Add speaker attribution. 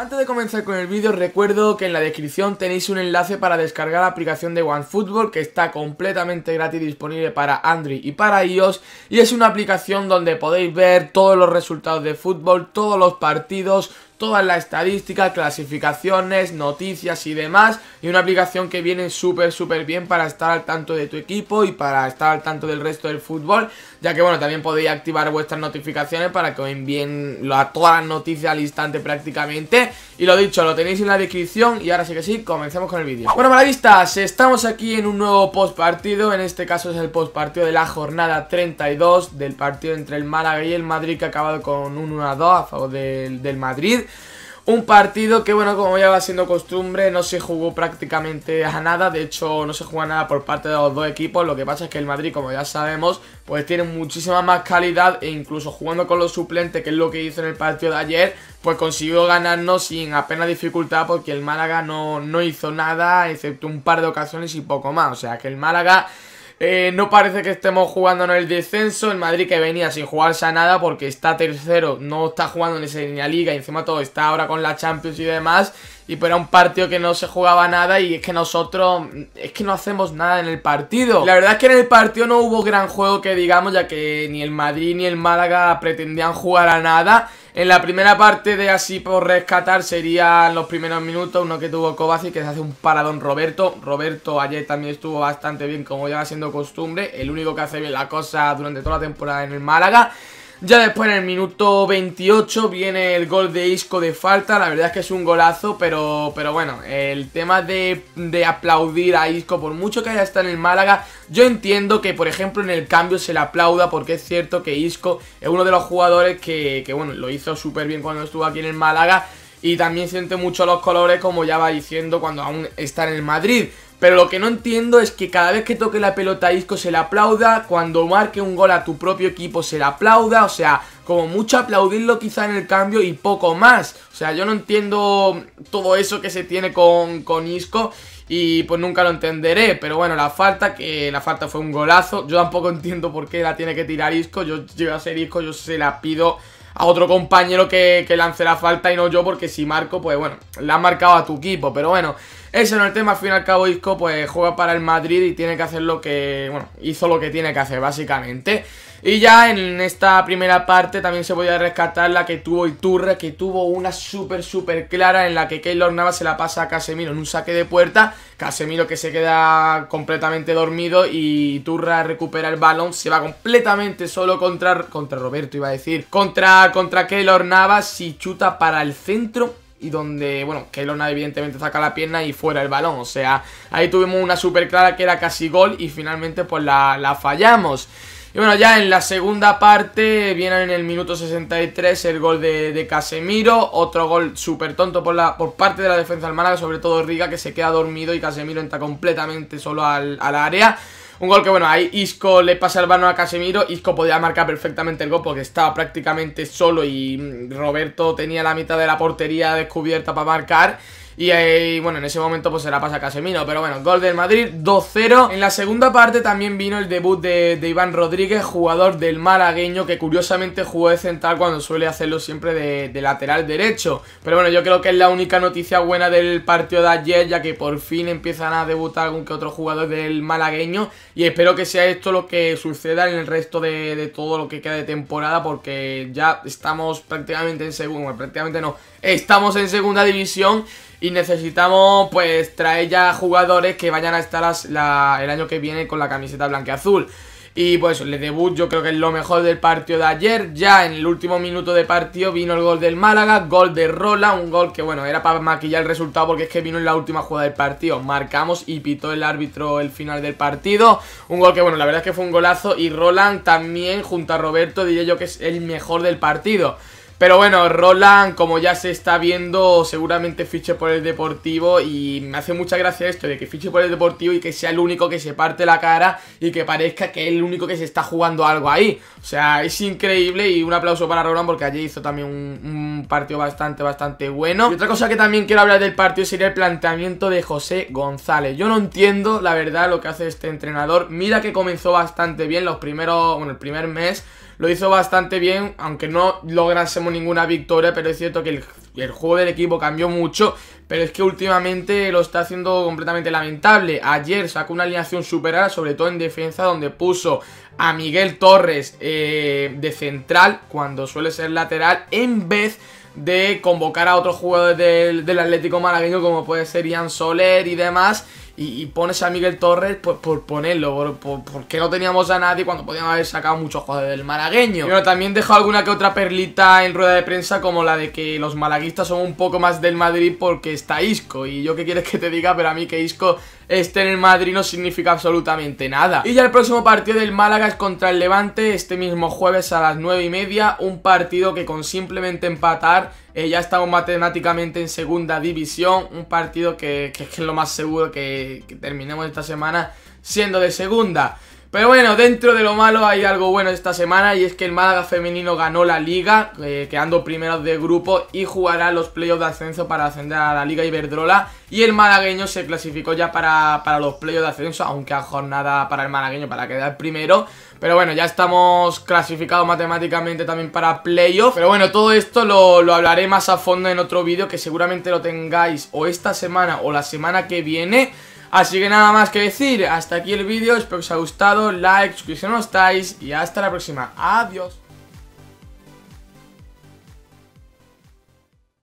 Speaker 1: Antes de comenzar con el vídeo recuerdo que en la descripción tenéis un enlace para descargar la aplicación de OneFootball que está completamente gratis disponible para Android y para iOS y es una aplicación donde podéis ver todos los resultados de fútbol, todos los partidos, Todas las estadísticas, clasificaciones, noticias y demás. Y una aplicación que viene súper, súper bien para estar al tanto de tu equipo y para estar al tanto del resto del fútbol. Ya que, bueno, también podéis activar vuestras notificaciones para que os envíen todas las noticias al instante prácticamente. Y lo dicho, lo tenéis en la descripción y ahora sí que sí, comencemos con el vídeo. Bueno, malavistas, estamos aquí en un nuevo post partido. En este caso es el post partido de la jornada 32 del partido entre el Málaga y el Madrid que ha acabado con un 1-2 a favor del, del Madrid. Un partido que, bueno, como ya va siendo costumbre, no se jugó prácticamente a nada. De hecho, no se a nada por parte de los dos equipos. Lo que pasa es que el Madrid, como ya sabemos, pues tiene muchísima más calidad. E incluso jugando con los suplentes, que es lo que hizo en el partido de ayer, pues consiguió ganarnos sin apenas dificultad. Porque el Málaga no, no hizo nada, excepto un par de ocasiones y poco más. O sea, que el Málaga eh, no parece que estemos jugando en el descenso. El Madrid que venía sin jugarse a nada porque está tercero, no está jugando ni, esa la liga y encima todo está ahora con la Champions y demás. Y pero era un partido que no se jugaba nada y es que nosotros es que no hacemos nada en el partido. La verdad es que en el partido no hubo gran juego que digamos, ya que ni el Madrid ni el Málaga pretendían jugar a nada. En la primera parte de así por rescatar serían los primeros minutos, uno que tuvo Kovacic que se hace un paradón Roberto. Roberto ayer también estuvo bastante bien como ya va siendo costumbre, el único que hace bien la cosa durante toda la temporada en el Málaga. Ya después en el minuto 28 viene el gol de Isco de falta, la verdad es que es un golazo, pero, pero bueno, el tema de, de aplaudir a Isco, por mucho que haya estado en el Málaga, yo entiendo que por ejemplo en el cambio se le aplauda porque es cierto que Isco es uno de los jugadores que, que bueno, lo hizo súper bien cuando estuvo aquí en el Málaga y también siente mucho los colores como ya va diciendo cuando aún está en el Madrid. Pero lo que no entiendo es que cada vez que toque la pelota a Isco se le aplauda, cuando marque un gol a tu propio equipo se le aplauda, o sea, como mucho aplaudirlo quizá en el cambio y poco más. O sea, yo no entiendo todo eso que se tiene con, con Isco y pues nunca lo entenderé. Pero bueno, la falta, que la falta fue un golazo. Yo tampoco entiendo por qué la tiene que tirar Isco. Yo llego a ser Isco, yo se la pido a otro compañero que, que lance la falta y no yo, porque si marco, pues bueno, la ha marcado a tu equipo. Pero bueno, ese no es el tema, al fin y al cabo Isco pues juega para el Madrid y tiene que hacer lo que, bueno, hizo lo que tiene que hacer básicamente. Y ya en esta primera parte también se podía rescatar la que tuvo Iturra, que tuvo una súper, súper clara en la que Keylor Navas se la pasa a Casemiro en un saque de puerta. Casemiro que se queda completamente dormido y Turra recupera el balón, se va completamente solo contra, contra Roberto, iba a decir, contra, contra Keylor Navas y chuta para el centro y donde, bueno, Kelona evidentemente saca la pierna y fuera el balón. O sea, ahí tuvimos una super clara que era casi gol y finalmente pues la, fallamos. Y bueno, ya en la segunda parte viene en el minuto 63 el gol de, Casemiro, otro gol súper tonto por, la, por parte de la defensa del Málaga, sobre todo Riga que se queda dormido y Casemiro entra completamente solo al, al área. Un gol que, bueno, ahí Isco le pasa el balón a Casemiro. Isco podía marcar perfectamente el gol porque estaba prácticamente solo y mm, Roberto tenía la mitad de la portería descubierta para marcar. Y ahí, bueno, en ese momento pues se la pasa Casemiro. Pero bueno, gol del Madrid, 2-0. En la segunda parte también vino el debut de, Iván Rodríguez, jugador del malagueño, que curiosamente jugó de central cuando suele hacerlo siempre de, lateral derecho. Pero bueno, yo creo que es la única noticia buena del partido de ayer, ya que por fin empiezan a debutar algún que otro jugador del malagueño. Y espero que sea esto lo que suceda en el resto de, de todo lo que queda de temporada, porque ya estamos prácticamente en segunda, prácticamente no, estamos en segunda división y necesitamos pues traer ya jugadores que vayan a estar el año que viene con la camiseta azul Y pues el debut yo creo que es lo mejor del partido de ayer. Ya en el último minuto de partido vino el gol del Málaga, gol de Rola, un gol que bueno, era para maquillar el resultado porque es que vino en la última jugada del partido. Marcamos y pitó el árbitro el final del partido. Un gol que bueno, la verdad es que fue un golazo y Roland también junto a Roberto diría yo que es el mejor del partido. Pero bueno, Roland, como ya se está viendo, seguramente fiche por el Deportivo y me hace mucha gracia esto de que fiche por el Deportivo y que sea el único que se parte la cara y que parezca que es el único que se está jugando algo ahí. O sea, es increíble y un aplauso para Roland porque allí hizo también un, un partido bastante, bastante bueno. Y otra cosa que también quiero hablar del partido sería el planteamiento de José González. Yo no entiendo, la verdad, lo que hace este entrenador. Mira que comenzó bastante bien los primeros, bueno, el primer mes lo hizo bastante bien, aunque no lográsemos ninguna victoria, pero es cierto que el, juego del equipo cambió mucho, pero es que últimamente lo está haciendo completamente lamentable. Ayer sacó una alineación superada, sobre todo en defensa, donde puso a Miguel Torres eh, de central, cuando suele ser lateral, en vez de convocar a otros jugadores del, del Atlético Malagueño, como puede ser Ian Soler y demás y, pones a Miguel Torres por, por ponerlo, porque no teníamos a nadie cuando podíamos haber sacado muchos jugadores del malagueño. Y bueno, también dejó alguna que otra perlita en rueda de prensa como la de que los malaguistas son un poco más del Madrid porque está Isco. Y yo qué quieres que te diga, pero a mí que Isco esté en el Madrid no significa absolutamente nada. Y ya el próximo partido del Málaga es contra el Levante este mismo jueves a las 9 y media, un partido que con simplemente empatar eh, ya estamos matemáticamente en segunda división, un partido que, es lo más seguro que, que terminemos esta semana siendo de segunda. Pero bueno, dentro de lo malo hay algo bueno esta semana y es que el Málaga femenino ganó la liga, eh, quedando primeros de grupo y jugará los playoffs de ascenso para ascender a la liga Iberdrola y el malagueño se clasificó ya para, para los playoffs de ascenso, aunque a jornada para el malagueño para quedar primero. Pero bueno, ya estamos clasificados matemáticamente también para playoffs. Pero bueno, todo esto lo, lo hablaré más a fondo en otro vídeo que seguramente lo tengáis o esta semana o la semana que viene. Así que nada más que decir, hasta aquí el vídeo, espero que os haya gustado, like, si no estáis y hasta la próxima, adiós.